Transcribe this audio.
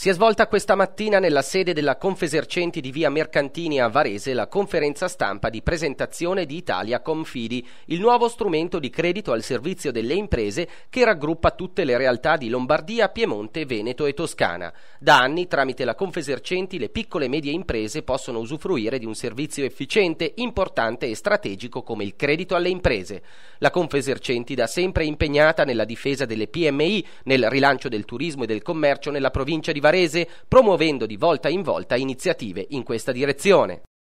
Si è svolta questa mattina nella sede della Confesercenti di via Mercantini a Varese la conferenza stampa di presentazione di Italia Confidi, il nuovo strumento di credito al servizio delle imprese che raggruppa tutte le realtà di Lombardia, Piemonte, Veneto e Toscana. Da anni, tramite la Confesercenti, le piccole e medie imprese possono usufruire di un servizio efficiente, importante e strategico come il credito alle imprese. La Confesercenti da sempre impegnata nella difesa delle PMI, nel rilancio del turismo e del commercio nella provincia di Varese Varese, promuovendo di volta in volta iniziative in questa direzione.